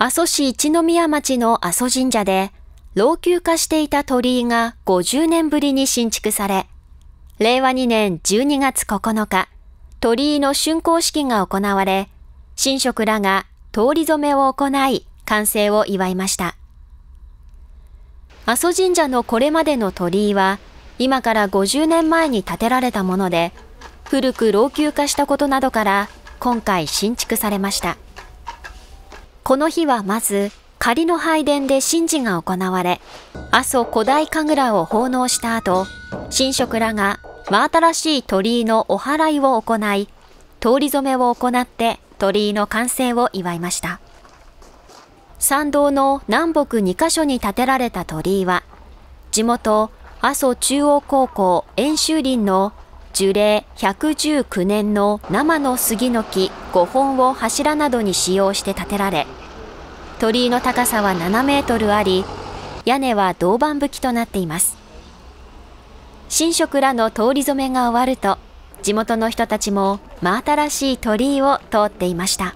阿蘇市一宮町の阿蘇神社で、老朽化していた鳥居が50年ぶりに新築され、令和2年12月9日、鳥居の竣工式が行われ、神職らが通り染めを行い、完成を祝いました。阿蘇神社のこれまでの鳥居は、今から50年前に建てられたもので、古く老朽化したことなどから、今回新築されました。この日はまず仮の拝殿で神事が行われ阿蘇古代神楽を奉納した後神職らが真新しい鳥居のお祓いを行い通り染めを行って鳥居の完成を祝いました参道の南北2カ所に建てられた鳥居は地元阿蘇中央高校演習林の樹齢119年の生の杉の木5本を柱などに使用して建てられ、鳥居の高さは7メートルあり、屋根は銅板吹きとなっています。神職らの通り初めが終わると、地元の人たちも真新しい鳥居を通っていました。